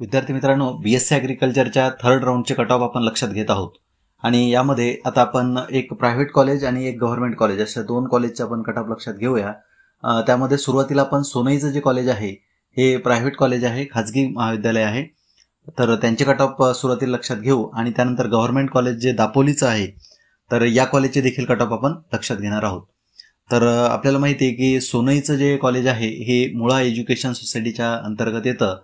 विद्यार्थी मित्रांनो B S C ॲग्रिकल्चरच्या थर्ड राऊंडचे कट ऑफ आपण लक्षात घेत आहोत आणि यामध्ये आता आपण एक प्रायव्हेट कॉलेज आणि एक गव्हर्नमेंट कॉलेज अशा दोन कॉलेजचे आपण कट ऑफ लक्षात घेऊया त्यामध्ये सुरुवातीला आपण सोनईचं जे कॉलेज आहे हे प्रायव्हेट कॉलेज आहे खाजगी महाविद्यालय आहे तर त्यांचे कट ऑफ सुरुवातीला लक्षात घेऊ आणि त्यानंतर गव्हर्नमेंट कॉलेज जे दापोलीचं आहे तर या कॉलेजचे देखील कट ऑफ आपण लक्षात घेणार आहोत तर आपल्याला माहिती आहे की सोनईचं जे कॉलेज आहे हे मुळा एज्युकेशन सोसायटीच्या अंतर्गत येतं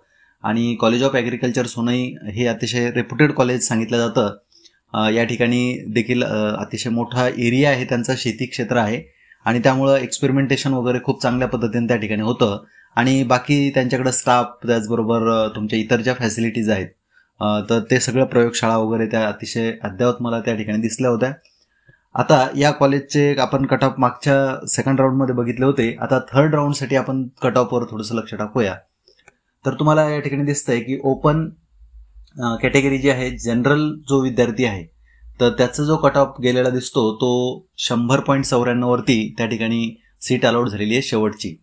आणि कॉलेज ऑफ ॲग्रिकल्चर सोनई हे अतिशय रेप्युटेड कॉलेज सांगितलं जातं या ठिकाणी देखील अतिशय मोठा एरिया आहे त्यांचा शेती क्षेत्र आहे आणि त्यामुळं एक्सपेरिमेंटेशन वगैरे खूप चांगल्या पद्धतीने त्या ठिकाणी होतं आणि बाकी त्यांच्याकडे स्टाफ त्याचबरोबर तुमच्या इतर ज्या फॅसिलिटीज आहेत तर ते सगळं प्रयोगशाळा वगैरे त्या अतिशय अद्यावत मला त्या ठिकाणी दिसल्या होत्या आता या कॉलेजचे आपण कट ऑफ मागच्या सेकंड राऊंडमध्ये बघितले होते आता थर्ड राऊंडसाठी आपण कट ऑफवर थोडंसं लक्ष टाकूया तर तुम्हाला या ठिकाणी दिसतंय की ओपन कॅटेगरी जी आहे जनरल जो विद्यार्थी आहे तर त्याचा जो कट ऑफ गेलेला दिसतो तो शंभर पॉईंट वरती त्या ठिकाणी सीट अलॉट झालेली आहे शेवटची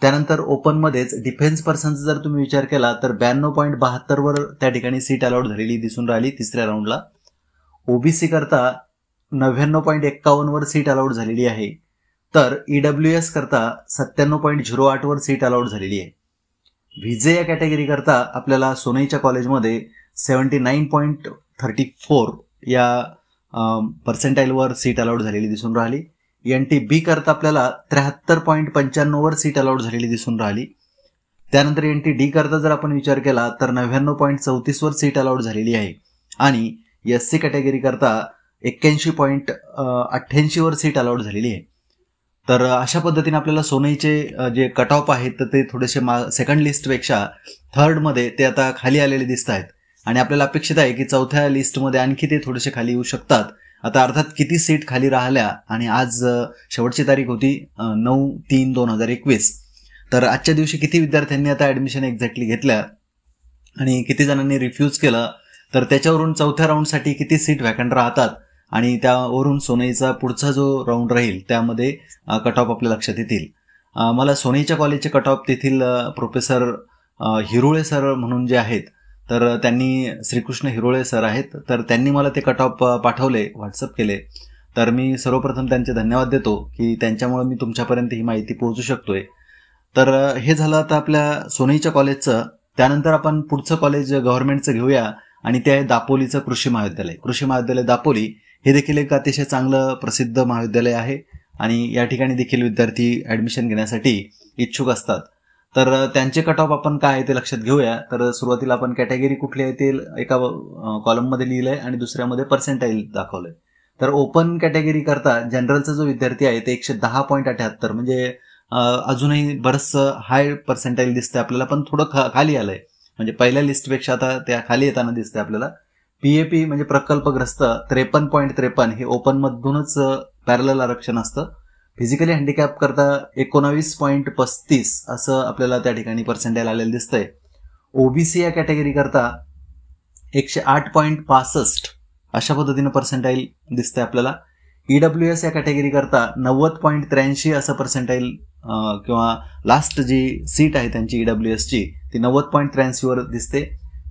त्यानंतर ओपनमध्येच डिफेन्स पर्सनचा जर तुम्ही विचार केला तर ब्याण्णव पॉईंट वर त्या ठिकाणी सीट अलॉट झालेली दिसून राहिली तिसऱ्या राऊंडला ओबीसी करता नव्याण्णव पॉईंट वर सीट अलॉट झालेली आहे तर ईडब्ल्यू e एस करता सत्त्याण्णव पॉईंट झिरो वर सीट अलॉट झालेली आहे व्हिजे या कॅटेगरी करता आपल्याला सोनईच्या कॉलेजमध्ये seventy nine point thirty four या पर्सेंटाईलवर सीट अलाउड झालेली दिसून राहिली एन टी बी करता आपल्याला त्र्याहत्तर पॉईंट पंच्याण्णववर सीट अलाउड झालेली दिसून राहिली त्यानंतर एन टी डी करता जर आपण विचार केला तर नव्याण्णव पॉईंट चौतीसवर सीट अलाउड झालेली आहे आणि एस सी कॅटेगरी करता एक्क्याऐंशी पॉईंट अठ्ठ्याऐंशीवर सीट अलाउड झालेली आहे तर अशा पद्धतीने आपल्याला सोनईचे जे कट ऑफ आहेत तर ते थोडेसे मा सेकंड लिस्टपेक्षा थर्डमध्ये ते आता खाली आलेले दिसत आहेत आणि आपल्याला अपेक्षित आहे की चौथ्या लिस्टमध्ये आणखी ते थोडेसे खाली येऊ शकतात आता अर्थात किती सीट खाली राहिल्या आणि आज शेवटची तारीख होती नऊ तीन दोन हजार एकवीस तर आजच्या दिवशी किती विद्यार्थ्यांनी आता ॲडमिशन एक्झॅक्टली घेतल्या आणि किती जणांनी रिफ्यूज केलं तर त्याच्यावरून चौथ्या राऊंडसाठी किती सीट व्हॅकंट राहतात आणि त्यावरून सोनईचा पुढचा जो राऊंड राहील त्यामध्ये कट ऑफ आपल्या लक्षात येतील मला सोनईच्या कॉलेजचे कट ऑफ तेथील प्रोफेसर हिरोळे सर म्हणून जे आहेत तर त्यांनी श्रीकृष्ण हिरोळे सर आहेत तर त्यांनी मला ते कट ऑफ पाठवले व्हॉट्सअप केले तर मी सर्वप्रथम त्यांचे धन्यवाद देतो की त्यांच्यामुळे मी तुमच्यापर्यंत ही माहिती पोहोचू शकतोय तर हे झालं आता आपल्या सोनईच्या कॉलेजचं त्यानंतर आपण पुढचं कॉलेज गव्हर्नमेंटचं घेऊया आणि ते आहे दापोलीचं कृषी महाविद्यालय कृषी महाविद्यालय दापोली हे देखील एक अतिशय चांगलं प्रसिद्ध महाविद्यालय आहे आणि या ठिकाणी देखील विद्यार्थी ॲडमिशन घेण्यासाठी इच्छुक असतात तर त्यांचे कट ऑफ आपण काय आहे ते लक्षात घेऊया तर सुरुवातीला आपण कॅटेगरी कुठली आहे ते एका कॉलममध्ये लिहिलं आहे आणि दुसऱ्यामध्ये पर्सेंटाईल दाखवलंय तर ओपन कॅटेगरी करता जनरलचा जो विद्यार्थी आहे ते एकशे दहा पॉईंट अठ्याहत्तर म्हणजे अजूनही बरंचसं हाय पर्सेंटाईल दिसतंय आपल्याला पण थोडं खाली आलंय म्हणजे पहिल्या लिस्टपेक्षा आता त्या खाली येताना दिसतंय आपल्याला पीएपी म्हणजे प्रकल्पग्रस्त त्रेपन्न पॉईंट त्रेपन्न हे मधूनच पॅरल आरक्षण असतं फिजिकली हँडिकॅप करता एकोणावीस पॉईंट पस्तीस असं आपल्याला त्या ठिकाणी पर्सेंटेज आलेलं दिसतंय ओबीसी या कॅटेगरी करता एकशे आठ पॉईंट पासष्ट अशा पद्धतीनं पर्सेंटाईल दिसतंय आपल्याला ईडब्ल्यू e एस या कॅटेगरी करता नव्वद पॉईंट त्र्याऐंशी असं पर्सेंटाईल किंवा लास्ट जी सीट आहे त्यांची ईडब्ल्यू e एसची ती नव्वद पॉईंट त्र्याऐंशीवर दिसते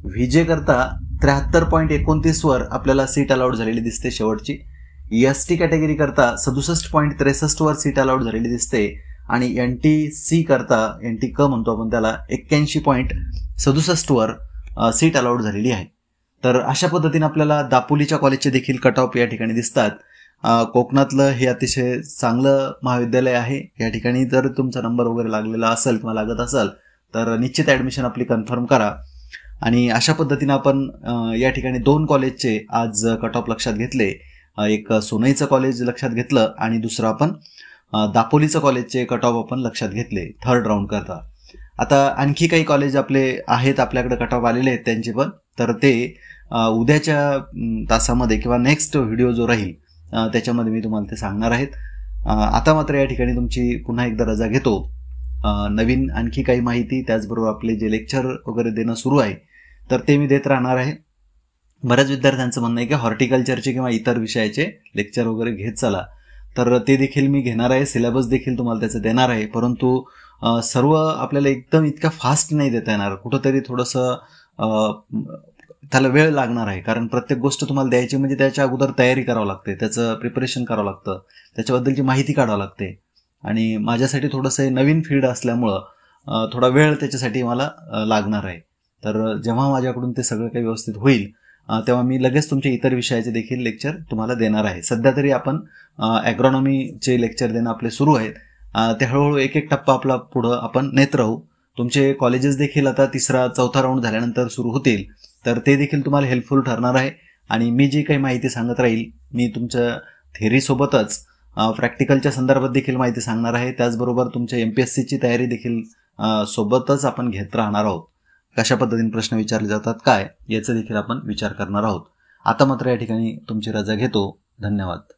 विजेकरता त्र्याहत्तर पॉईंट वर आपल्याला सीट अलाउड झालेली दिसते शेवटची एस टी कॅटेगरी करता सदुसष्ट पॉईंट वर सीट अलाउड झालेली दिसते आणि एन टी सी करता एन टी क म्हणतो आपण त्याला एक्क्याऐंशी पॉईंट वर सीट अलाउड झालेली आहे तर अशा पद्धतीने आपल्याला दापोलीच्या कॉलेजचे देखील कट ऑफ या ठिकाणी दिसतात कोकणातलं हे अतिशय चांगलं महाविद्यालय आहे या ठिकाणी जर तुमचा नंबर वगैरे लागलेला असेल किंवा लागत असेल तर निश्चित ऍडमिशन आपली कन्फर्म करा आणि अशा पद्धतीनं आपण या ठिकाणी दोन कॉलेजचे आज कट ऑफ लक्षात घेतले एक सोनईचं कॉलेज लक्षात घेतलं आणि दुसरं आपण दापोलीचं कॉलेजचे कट ऑफ आपण लक्षात घेतले थर्ड राऊंड करता आता आणखी काही कॉलेज आपले आहेत आपल्याकडे कट ऑफ आलेले आहेत त्यांचे पण तर ते उद्याच्या तासामध्ये किंवा नेक्स्ट व्हिडिओ जो राहील त्याच्यामध्ये मी तुम्हाला ते सांगणार आहेत आता मात्र या ठिकाणी तुमची पुन्हा एकदा रजा घेतो नवीन आणखी काही माहिती त्याचबरोबर आपले जे लेक्चर वगैरे देणं सुरू आहे तर ते मी देत राहणार आहे बऱ्याच विद्यार्थ्यांचं म्हणणं आहे की हॉर्टिकल्चरचे किंवा इतर विषयाचे लेक्चर वगैरे घेत चला तर ते देखील मी घेणार आहे सिलेबस देखील तुम्हाला त्याचं देणार आहे परंतु सर्व आपल्याला एकदम इतका फास्ट नाही देता येणार कुठंतरी थोडंसं त्याला वेळ लागणार आहे कारण प्रत्येक गोष्ट तुम्हाला द्यायची म्हणजे त्याच्या अगोदर तयारी करावं लागते त्याचं प्रिपरेशन करावं लागतं त्याच्याबद्दलची माहिती काढावं लागते आणि माझ्यासाठी थोडंसं नवीन फील्ड असल्यामुळं थोडा वेळ त्याच्यासाठी मला लागणार आहे तर जेव्हा माझ्याकडून ते सगळं काही व्यवस्थित होईल तेव्हा मी लगेच तुमचे इतर विषयाचे देखील लेक्चर तुम्हाला देणार आहे सध्या तरी आपण ॲग्रॉनॉमीचे लेक्चर देणं आपले सुरू आहेत ते हळूहळू एक एक टप्पा आपला पुढं आपण नेत राहू तुमचे कॉलेजेस देखील आता तिसरा चौथा राऊंड झाल्यानंतर सुरू होतील तर ते देखील तुम्हाला हेल्पफुल ठरणार आहे आणि मी जी काही माहिती सांगत राहील मी तुमच्या थेरीसोबतच प्रॅक्टिकलच्या संदर्भात देखील माहिती सांगणार आहे त्याचबरोबर तुमच्या एम पी एस सीची तयारी देखील सोबतच आपण घेत राहणार आहोत कशा पद्धतीने प्रश्न विचारले जातात काय याचा देखील आपण विचार करणार आहोत आता मात्र या ठिकाणी तुमची रजा घेतो धन्यवाद